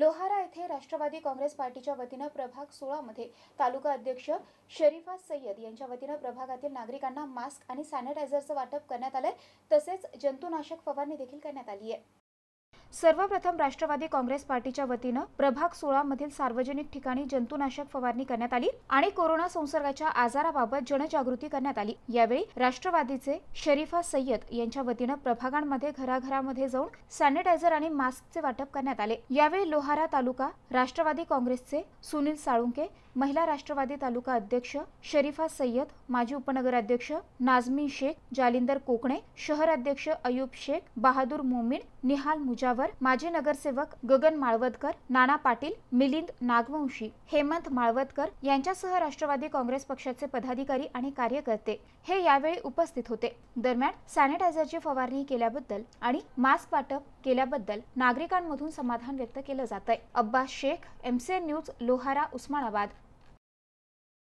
लोहारा येथे राष्ट्रवादी काँग्रेस पार्टीच्या वतीनं प्रभाग सोळामध्ये तालुका अध्यक्ष शरीफा सय्यद यांच्या वतीनं प्रभागातील नागरिकांना मास्क आणि सॅनिटायझरचं वाटप करण्यात आलंय तसेच जंतुनाशक फवारणी देखील करण्यात आली आहे सर्वप्रथम राष्ट्रवादी काँग्रेस पार्टीच्या वतीनं प्रभाग सोळा मधील सार्वजनिक ठिकाणी जंतुनाशक फवारणी करण्यात आली आणि कोरोना संसर्गाच्या आजाराबाबत जनजागृती करण्यात आली यावेळी राष्ट्रवादीचे शरीफा सय्यद यांच्या वतीनं प्रभागांमध्ये घराघरामध्ये जाऊन सॅनिटायझर आणि मास्कचे वाटप करण्यात आले यावेळी लोहारा तालुका राष्ट्रवादी काँग्रेसचे सुनील साळुंके महिला राष्ट्रवादी तालुका अध्यक्ष शरीफा सय्यद माजी उपनगराध्यक्ष नाझमी शेख जालिंदर कोकणे शहराध्यक्ष अयूब शेख बहादूर मोमीन निहाल मुजाव पदावर माजी नगरसेवक गगन माळवदकर नाना पाटील मिलिंद नागवंशी हेमंत माळवदकर यांच्यासह राष्ट्रवादी काँग्रेस पक्षाचे पदाधिकारी आणि कार्यकर्ते हे यावेळी उपस्थित होते दरम्यान सॅनिटायझरची फवारणी केल्याबद्दल आणि मास्क वाटप केल्याबद्दल नागरिकांमधून समाधान व्यक्त केलं जात आहे अब्बास शेख एमसीएन न्यूज लोहारा उस्मानाबाद